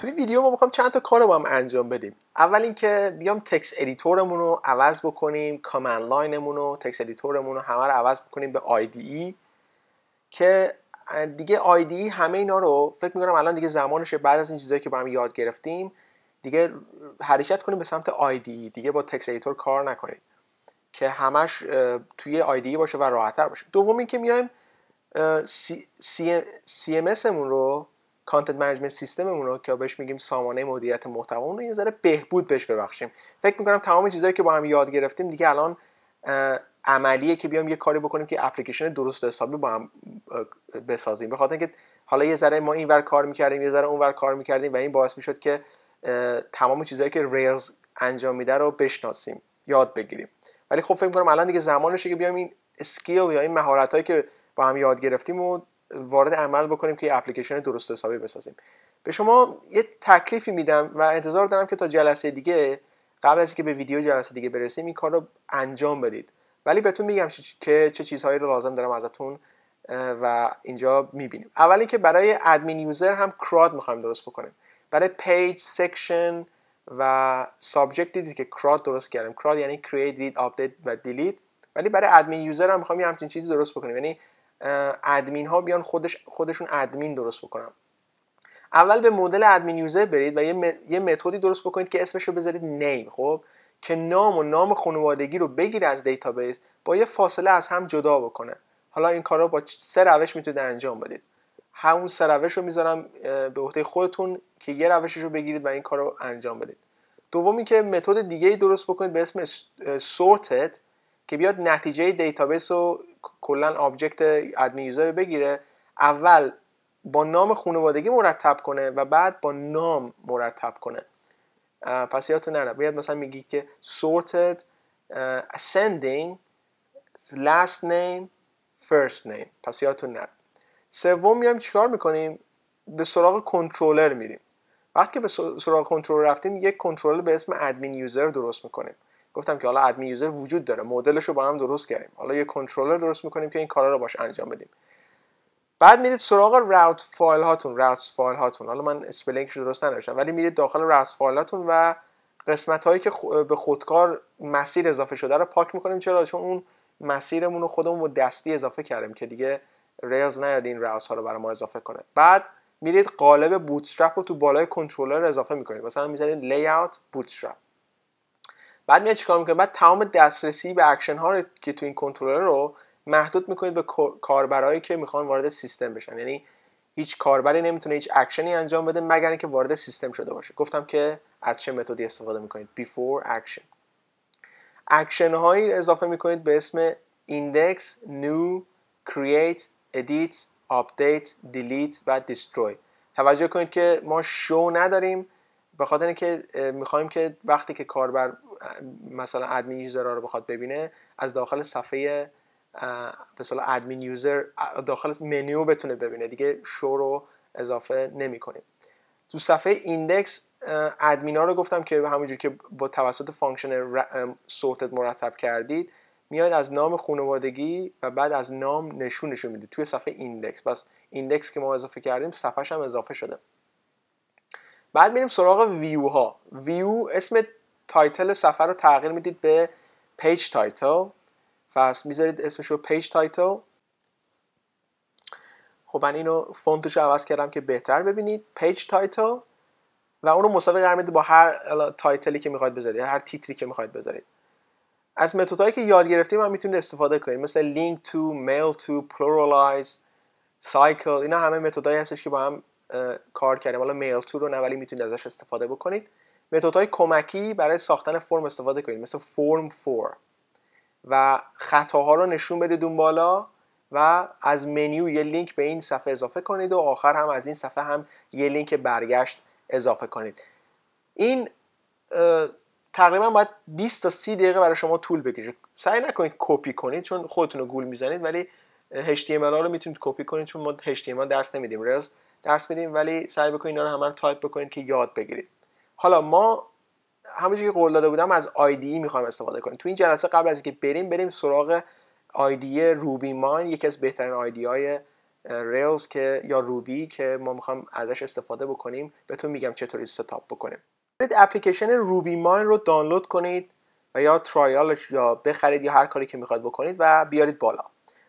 توی ویدیو ما میخوام چند تا کار رو با هم انجام بدیم اول اینکه بیام تکس ادیتورمون رو عوض بکنیم کامند لاینمون رو تکس ادیتورمون رو همه رو عوض بکنیم به IDE که دیگه IDE همه اینا رو فکر میکنم الان دیگه زمانشه بعد از این چیزایی که با هم یاد گرفتیم دیگه حرکت کنیم به سمت IDE دیگه با تکس ادیتور کار نکنیم که همش توی IDE باشه و راحتتر باشه دوم اینکه میایم CMSمون رو کانتنت منیجمنت سیستممون رو که بهش میگیم سامانه مدیریت محتوا رو یه ذره بهبود بهش ببخشیم فکر میکنم تمام چیزهایی که با هم یاد گرفتیم دیگه الان عملیه که بیام یه کاری بکنیم که اپلیکیشن درست حسابی با هم بسازیم بخاطر که حالا یه ذره ما اینور کار میکردیم یه ذره اونور کار میکردیم و این باعث میشد که تمام چیزهایی که ریلز انجام میده رو بشناسیم یاد بگیریم ولی خب فکر کنم الان دیگه زمانشه که بیام این اسکیل یا این مهارت که با هم یاد گرفتیم و وارد عمل بکنیم که یه اپلیکیشن درست حسابی بسازیم به شما یه تکلیفی میدم و انتظار دارم که تا جلسه دیگه قبل از که به ویدیو جلسه دیگه برسیم این کار رو انجام بدید ولی بهتون میگم که چه چیزهایی رو لازم دارم ازتون و اینجا میبینیم اول اینکه برای ادمین یوزر هم کراد میخوایم درست بکنیم برای پیج سکشن و سابجکت دیدید که کراد درست کردیم کراد یعنی create read update و delete ولی برای ادمین یوزر هم میخوام همچین چیزی درست بکنیم یعنی ادمین ها بیان خودش خودشون ادمین درست بکنن اول به مدل ادمین یوزر برید و یه, یه متدی درست بکنید که اسمش رو بذارید نیم خب که نام و نام خانوادگی رو بگیره از دیتابیس با یه فاصله از هم جدا بکنه حالا این کار رو با سه روش میتونید انجام بدید همون سه روش رو میذارم به عهده خودتون که یه روشش رو بگیرید و این کار رو انجام بدید دومی که متد دیگه ای درست بکنید به اسم سورتت که بیاد نتیجه دیتابیس و کلا آبجکت ادمین یوزر بگیره اول با نام خانوادگی مرتب کنه و بعد با نام مرتب کنه پس یادتون نره باید مثلا میگی که sorted ascending last name first name پس یادتون نره سوم میایم چیکار میکنیم به سراغ کنترلر میریم وقتی که به سراغ کنترل رفتیم یک کنترلر به اسم ادمین یوزر درست میکنیم گفتم که حالا ادمین یوزر وجود داره مدلش رو با هم درست کردیم حالا یه کنترلر درست میکنیم که این کارا رو باش انجام بدیم بعد میرید سراغ راوت فایل هاتون راوت فایل هاتون حالا من اسپلینگش درست نداشتم ولی میرید داخل راوت فایل هاتون و قسمت هایی که به خودکار مسیر اضافه شده رو پاک میکنیم چرا چون اون مسیرمون رو خودمون با دستی اضافه کردیم که دیگه ریلز نیاد این راوت ها رو برای ما اضافه کنه بعد میرید قالب بوتسترپ رو تو بالای کنترلر اضافه میکنید مثلا میزنید لی اوت بعد میاد چیکار میکنید بعد تمام دسترسی به اکشن ها که تو این کنترلر رو محدود میکنید به کاربرایی که میخوان وارد سیستم بشن یعنی هیچ کاربری نمیتونه هیچ اکشنی انجام بده مگر اینکه وارد سیستم شده باشه گفتم که از چه متدی استفاده میکنید بیفور اکشن اکشن هایی اضافه میکنید به اسم ایندکس، new create edit update delete و destroy توجه کنید که ما شو نداریم به خاطر اینکه میخوایم که وقتی که کاربر مثلا ادمین یوزر رو بخواد ببینه از داخل صفحه مثلا ادمین یوزر داخل منیو بتونه ببینه دیگه شو رو اضافه نمیکنیم تو صفحه ایندکس ادمینا رو گفتم که همونجور که با توسط فانکشن سورتد مرتب کردید میاد از نام خانوادگی و بعد از نام نشونشون میده توی صفحه ایندکس پس ایندکس که ما اضافه کردیم صفحه هم اضافه شده بعد میریم سراغ ویو ها ویو اسم تایتل سفر رو تغییر میدید به پیج تایتل و میذارید اسمش رو پیج تایتل خب من اینو فونتش رو عوض کردم که بهتر ببینید پیج تایتل و اونو رو قرار میدید با هر تایتلی که میخواید بذارید هر تیتری که میخواید بذارید از متودهایی که یاد گرفتیم هم میتونید استفاده کنید مثل لینک تو میل تو پلورالایز سایکل اینا همه متدایی هستش که با هم کار کردیم حالا میل تو رو نه ولی میتونید ازش استفاده بکنید متدهای کمکی برای ساختن فرم استفاده کنید مثل فرم فور و خطاها رو نشون بده اون بالا و از منیو یه لینک به این صفحه اضافه کنید و آخر هم از این صفحه هم یه لینک برگشت اضافه کنید این تقریبا باید 20 تا 30 دقیقه برای شما طول بکشه سعی نکنید کپی کنید چون خودتون رو گول میزنید ولی HTML رو میتونید کپی کنید چون ما HTML درس نمیدیم درس میدیم ولی سعی بکنید اینا رو همه تایپ بکنید که یاد بگیرید حالا ما همونجوری که قول داده بودم از آیدی میخوایم استفاده کنیم تو این جلسه قبل از اینکه بریم بریم سراغ آیدی روبی مان یکی از بهترین آیدی های ریلز که یا روبی که ما میخوام ازش استفاده بکنیم بهتون میگم چطوری ستاپ بکنیم برید اپلیکیشن روبی ماین رو دانلود کنید و یا ترایالش یا بخرید یا هر کاری که میخواد بکنید و بیارید بالا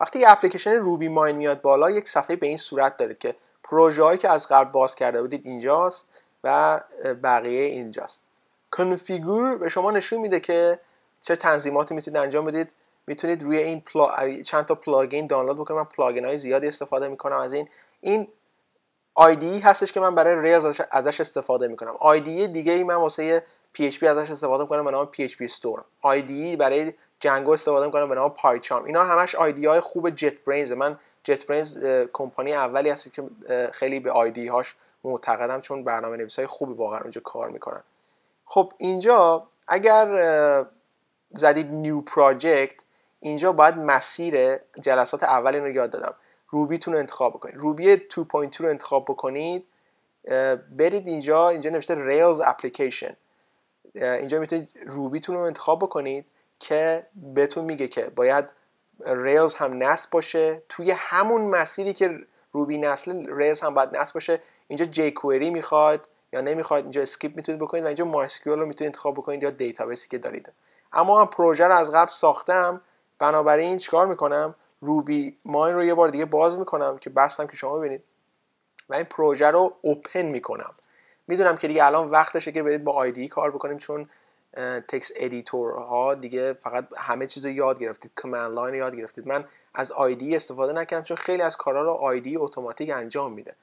وقتی اپلیکیشن روبی ماین میاد بالا یک صفحه به این صورت دارید که پروژه هایی که از قبل باز کرده بودید اینجاست و بقیه اینجاست کنفیگور به شما نشون میده که چه تنظیماتی میتونید انجام بدید میتونید روی این پلا... چند تا پلاگین دانلود بکنید من پلاگین های زیادی استفاده میکنم از این این آیدی هستش که من برای ری ازش استفاده میکنم آیدی دیگه ای من واسه PHP ازش استفاده میکنم به نام PHP Store آیدی برای جنگو استفاده میکنم به نام پایچام اینا همش آیدی های خوب جت برینز من جت کمپانی اولی هستی که خیلی به آیدی هاش معتقدم چون برنامه نویس های خوبی واقعا اونجا کار میکنن خب اینجا اگر زدید نیو پراجکت اینجا باید مسیر جلسات اول رو یاد دادم روبیتون رو انتخاب بکنید روبی 2.2 رو انتخاب بکنید برید اینجا اینجا نوشته ریلز اپلیکیشن اینجا میتونید روبیتون رو انتخاب بکنید که بهتون میگه که باید ریلز هم نصب باشه توی همون مسیری که روبی نسل ریلز هم باید نصب باشه اینجا جیکوئری میخواد یا نمیخواد اینجا اسکیپ میتونید بکنید و اینجا MySQL رو میتونید انتخاب بکنید یا دیتابیسی که دارید اما من پروژه رو از قبل ساختم بنابراین چیکار میکنم روبی ماین رو یه بار دیگه باز میکنم که بستم که شما ببینید و این پروژه رو اوپن میکنم میدونم که دیگه الان وقتشه که برید با آیدی کار بکنیم چون تکس ادیتور ها دیگه فقط همه چیز رو یاد گرفتید کمند لاین یاد گرفتید من از آیدی استفاده نکردم چون خیلی از کارها رو آیدی اتوماتیک انجام میده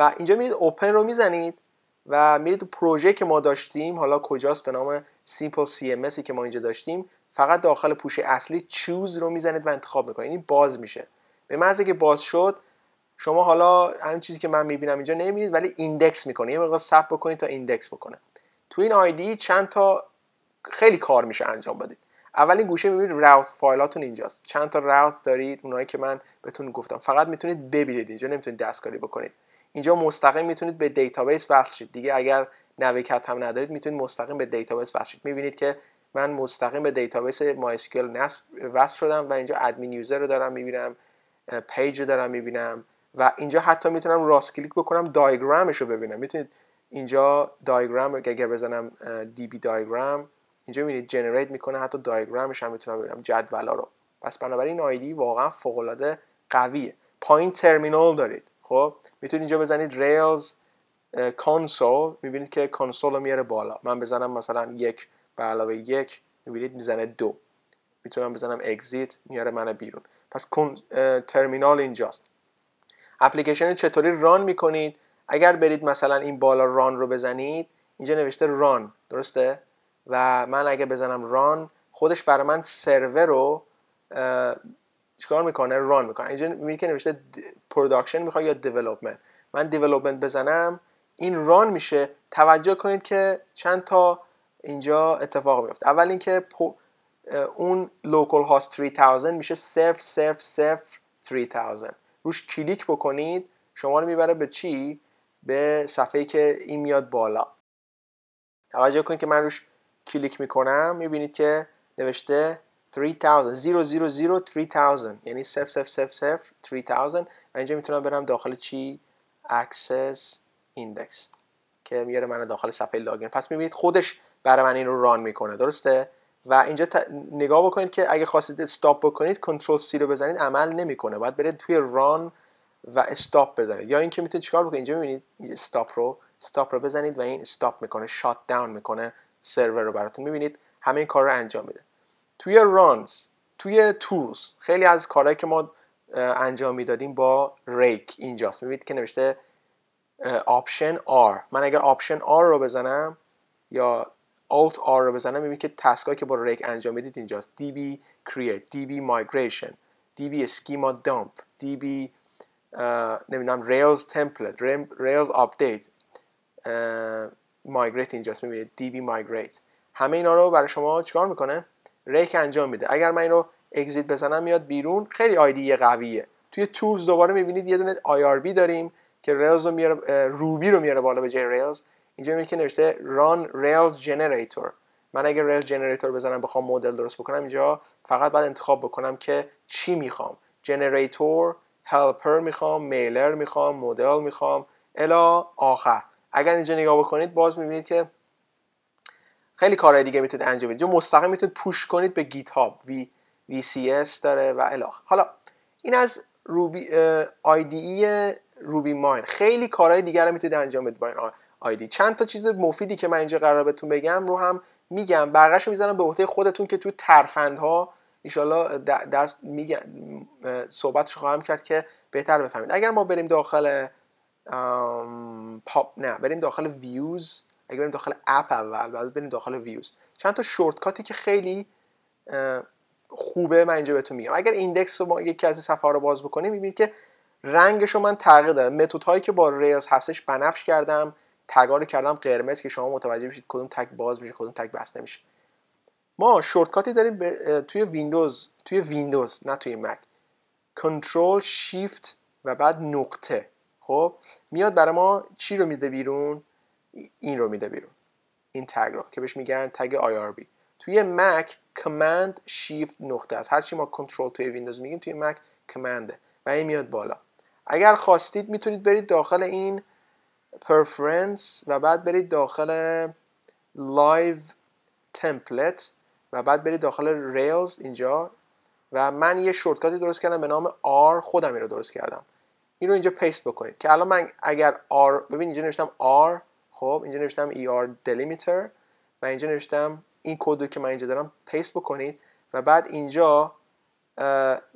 و اینجا میرید اوپن رو میزنید و میرید پروژه که ما داشتیم حالا کجاست به نام سیمپل سی ام که ما اینجا داشتیم فقط داخل پوشه اصلی چوز رو میزنید و انتخاب میکنید این یعنی باز میشه به معنی که باز شد شما حالا همین چیزی که من میبینم اینجا نمیبینید ولی ایندکس میکنه یه مقدار ساب بکنید تا ایندکس بکنه تو این آیدی چند تا خیلی کار میشه انجام بدید اولین گوشه میبینید راوت فایلاتون اینجاست چند تا راوت دارید اونایی که من بهتون گفتم فقط میتونید ببینید اینجا نمیتونید دستکاری بکنید اینجا مستقیم میتونید به دیتابیس وصل شید دیگه اگر نوکت هم ندارید میتونید مستقیم به دیتابیس وصل شید میبینید که من مستقیم به دیتابیس MySQL نصب وصل شدم و اینجا ادمین یوزر رو دارم میبینم پیج رو دارم میبینم و اینجا حتی میتونم راست کلیک بکنم دایگرامش رو ببینم میتونید اینجا دایگرام اگر بزنم دی بی دایگرام اینجا میبینید جنریت میکنه حتی دایگرامش هم میتونم ببینم جدولا رو پس بنابراین آیدی واقعا فوق العاده قویه پایین ترمینال دارید خب میتونید اینجا بزنید ریلز کنسول میبینید که کنسول رو میاره بالا من بزنم مثلا یک به علاوه یک میبینید میزنه دو میتونم بزنم اگزیت میاره من بیرون پس ترمینال اینجاست اپلیکیشن چطوری ران میکنید اگر برید مثلا این بالا ران رو بزنید اینجا نوشته ران درسته و من اگه بزنم ران خودش برای من سرور رو چیکار میکنه ران میکنه اینجا میبینید که نوشته پروداکشن میخوای یا دیولپمنت من دیولپمنت بزنم این ران میشه توجه کنید که چند تا اینجا اتفاق میفته اول اینکه اون لوکل هاست 3000 میشه سرف سرف 3000 روش کلیک بکنید شما رو میبره به چی به صفحه که این میاد بالا توجه کنید که من روش کلیک میکنم میبینید که نوشته 3000 3000 یعنی صرف صرف صرف صرف 3000 اینجا میتونم برم داخل چی اکسس ایندکس که میاره من داخل صفحه لاگین پس میبینید خودش برای من این رو ران میکنه درسته و اینجا ت... نگاه بکنید که اگه خواستید استاپ بکنید کنترل سی رو بزنید عمل نمیکنه باید برید توی ران و استاپ بزنید یا اینکه میتونید چیکار بکنید اینجا میبینید استاپ رو استاپ رو بزنید و این استاپ میکنه شات داون میکنه سرور رو براتون میبینید همه این کار رو انجام میده توی رانز توی تورز خیلی از کارهایی که ما انجام میدادیم با ریک اینجاست میبینید که نوشته آپشن R من اگر آپشن R رو بزنم یا Alt R رو بزنم میبینید که تسکایی که با ریک انجام میدید اینجاست DB Create DB Migration DB Schema Dump DB نمیدونم Rails Template Rails Update Migrate اینجاست میبینید DB Migrate همه اینا رو برای شما چیکار میکنه ریک انجام میده اگر من اینو اگزیت بزنم میاد بیرون خیلی آیدی قویه توی تولز دوباره میبینید یه دونه IRB داریم که ریلز رو میاره روبی رو میاره بالا به جای ریلز اینجا میبینید که نوشته ران ریلز جنریتور من اگر ریلز جنریتور بزنم بخوام مدل درست بکنم اینجا فقط باید انتخاب بکنم که چی میخوام جنریتور هلپر میخوام میلر میخوام مدل میخوام الا آخر اگر اینجا نگاه بکنید باز میبینید که خیلی کارهای دیگه میتونید انجام بدید مستقیم میتونید پوش کنید به گیت هاب وی وی سی اس داره و الی حالا این از روبی آیدی روبی ماین خیلی کارهای دیگر رو میتونید انجام بدید با این آیدی چند تا چیز مفیدی که من اینجا قرار بهتون بگم رو هم میگم بقیه‌اش میذارم به عهده خودتون که تو ترفندها ان دست میگم صحبتش خواهم کرد که بهتر بفهمید اگر ما بریم داخل پاپ نه بریم داخل ویوز اگه بریم داخل اپ اول بعد بریم داخل ویوز چند تا شورتکاتی که خیلی خوبه من اینجا بهتون میگم اگر ایندکس رو با یکی از صفحه رو باز بکنیم میبینید که رنگش رو من تغییر دادم متد هایی که با ریاز هستش بنفش کردم تگا رو کردم قرمز که شما متوجه بشید کدوم تگ باز میشه کدوم تگ بسته میشه ما شورتکاتی داریم توی ویندوز توی ویندوز نه توی مک کنترل شیفت و بعد نقطه خب میاد برای ما چی رو میده بیرون این رو میده بیرون این تگ رو که بهش میگن تگ IRB توی مک کمند شیفت نقطه است هرچی ما کنترل توی ویندوز میگیم توی مک کمنده و این میاد بالا اگر خواستید میتونید برید داخل این پرفرنس و بعد برید داخل لایو تمپلت و بعد برید داخل ریلز اینجا و من یه شورتکاتی درست کردم به نام R خودم این رو درست کردم این رو اینجا پیست بکنید که الان من اگر R ببین اینجا نوشتم R خب اینجا نوشتم ER delimiter و اینجا نوشتم این کد که من اینجا دارم پیست بکنید و بعد اینجا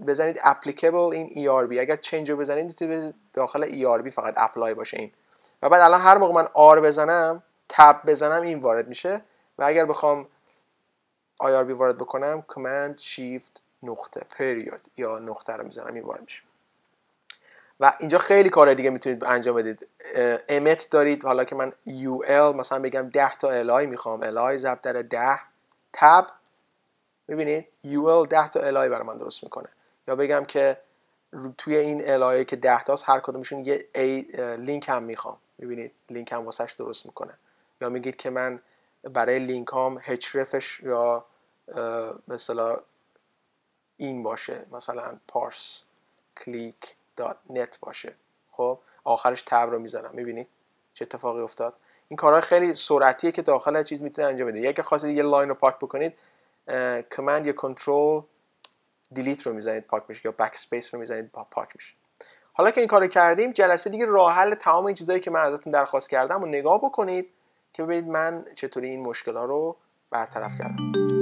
بزنید applicable این ERB اگر چنج رو بزنید میتونید داخل ERB فقط اپلای باشه این و بعد الان هر موقع من R بزنم Tab بزنم این وارد میشه و اگر بخوام IRB وارد بکنم Command Shift نقطه پریود یا نقطه رو میزنم این وارد میشه و اینجا خیلی کار دیگه میتونید انجام بدید امت دارید حالا که من UL مثلا بگم 10 تا الای میخوام الای زب در 10 تب میبینید UL 10 تا الای برای من درست میکنه یا بگم که توی این الای که 10 تاست هر کدومشون یه ای لینک هم میخوام میبینید لینک هم واسش درست میکنه یا میگید که من برای لینک هام هچرفش یا مثلا این باشه مثلا پارس کلیک .net نت باشه خب آخرش تب رو میزنم میبینید چه اتفاقی افتاد این کارها خیلی سرعتیه که داخل چیز میتونه انجام بده یکی خواستید یه لاین رو پاک بکنید کمند یا کنترل دیلیت رو میزنید پاک میشه یا بک رو میزنید پاک میشه حالا که این کارو کردیم جلسه دیگه راه حل تمام این چیزهایی که من ازتون درخواست کردم و نگاه بکنید که ببینید من چطوری این مشکل رو برطرف کردم